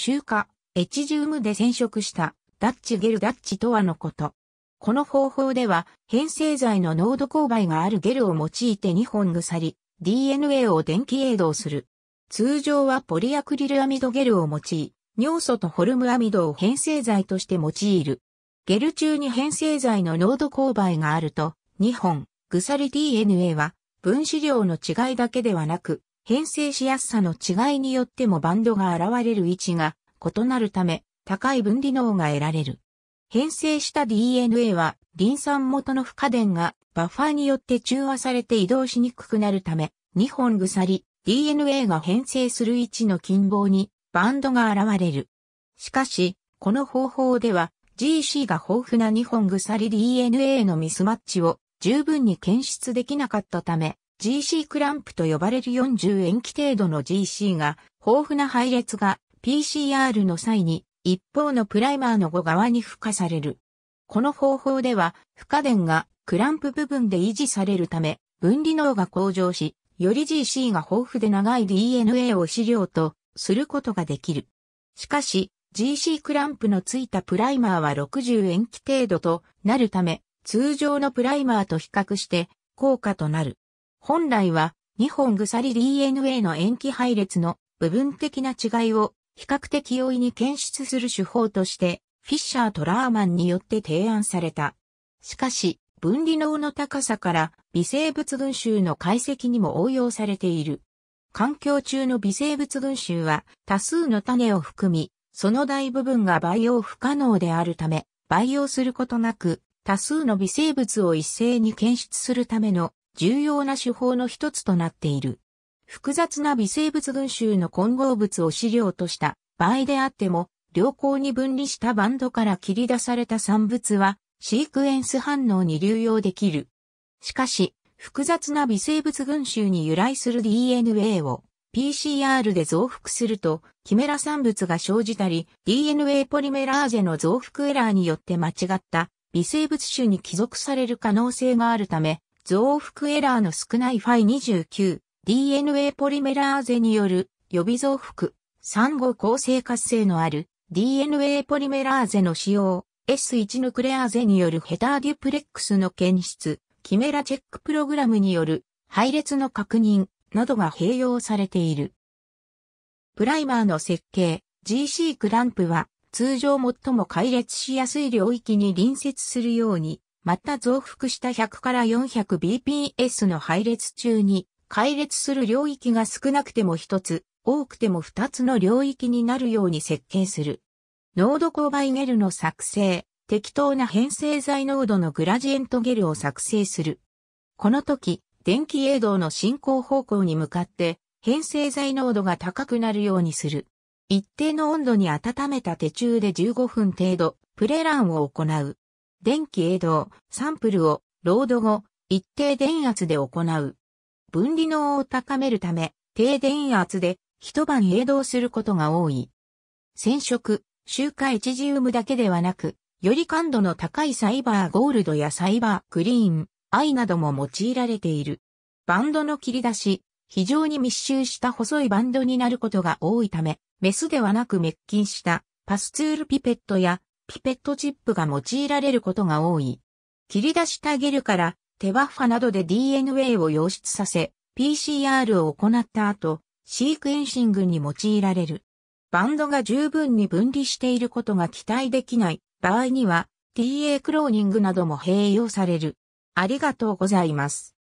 州下、エチジウムで染色したダッチゲルダッチとはのこと。この方法では、変成剤の濃度勾配があるゲルを用いて2本鎖、DNA を電気栄動する。通常はポリアクリルアミドゲルを用い、尿素とホルムアミドを変成剤として用いる。ゲル中に変成剤の濃度勾配があると、2本、鎖 DNA は分子量の違いだけではなく、編成しやすさの違いによってもバンドが現れる位置が異なるため、高い分離能が得られる。編成した DNA は、リン酸元の負荷電がバッファーによって中和されて移動しにくくなるため、2本鎖、DNA が編成する位置の近傍にバンドが現れる。しかし、この方法では GC が豊富な2本鎖 DNA のミスマッチを十分に検出できなかったため、GC クランプと呼ばれる40塩基程度の GC が豊富な配列が PCR の際に一方のプライマーの後側に付加される。この方法では付加電がクランプ部分で維持されるため分離能が向上し、より GC が豊富で長い DNA を資料とすることができる。しかし GC クランプのついたプライマーは60塩基程度となるため通常のプライマーと比較して高価となる。本来は2本鎖 DNA の塩基配列の部分的な違いを比較的容易に検出する手法として、フィッシャートラーマンによって提案された。しかし、分離能の高さから微生物群衆の解析にも応用されている。環境中の微生物群衆は多数の種を含み、その大部分が培養不可能であるため、培養することなく、多数の微生物を一斉に検出するための重要な手法の一つとなっている。複雑な微生物群衆の混合物を資料とした場合であっても、良好に分離したバンドから切り出された産物は、シークエンス反応に流用できる。しかし、複雑な微生物群衆に由来する DNA を PCR で増幅すると、キメラ産物が生じたり、DNA ポリメラーゼの増幅エラーによって間違った微生物種に帰属される可能性があるため、増幅エラーの少ないイ2 9 DNA ポリメラーゼによる予備増幅、産後構成活性のある DNA ポリメラーゼの使用、S1 ヌクレアーゼによるヘターデュプレックスの検出、キメラチェックプログラムによる配列の確認などが併用されている。プライマーの設計、GC クランプは通常最も解列しやすい領域に隣接するようにまた増幅した100から 400bps の配列中に、配列する領域が少なくても1つ、多くても2つの領域になるように設計する。ノード勾配ゲルの作成、適当な変成材濃度のグラジエントゲルを作成する。この時、電気営動の進行方向に向かって、変成材濃度が高くなるようにする。一定の温度に温めた手中で15分程度、プレランを行う。電気営動、サンプルを、ロード後、一定電圧で行う。分離能を高めるため、低電圧で一晩営動することが多い。染色、周回チジウムだけではなく、より感度の高いサイバーゴールドやサイバーグリーン、アイなども用いられている。バンドの切り出し、非常に密集した細いバンドになることが多いため、メスではなく滅菌したパスツールピペットやピペットチップが用いられることが多い。切り出したゲルから手バッファなどで DNA を溶出させ、PCR を行った後、シークエンシングに用いられる。バンドが十分に分離していることが期待できない場合には TA クローニングなども併用される。ありがとうございます。